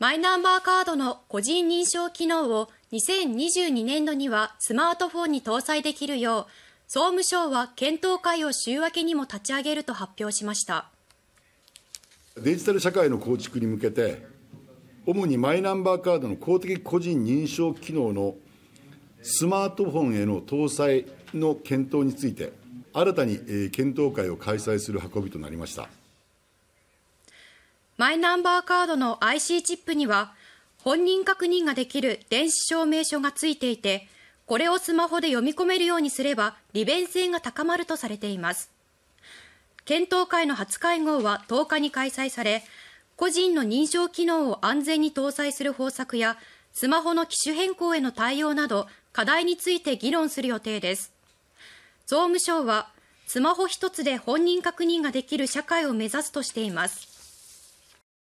マイナンバーカードの個人認証機能を2022年度にはスマートフォンに搭載できるよう総務省は検討会を週明けにも立ち上げると発表しましたデジタル社会の構築に向けて主にマイナンバーカードの公的個人認証機能のスマートフォンへの搭載の検討について新たに検討会を開催する運びとなりました。マイナンバーカードの IC チップには本人確認ができる電子証明書がついていてこれをスマホで読み込めるようにすれば利便性が高まるとされています検討会の初会合は10日に開催され個人の認証機能を安全に搭載する方策やスマホの機種変更への対応など課題について議論する予定です総務省はスマホ一つで本人確認ができる社会を目指すとしています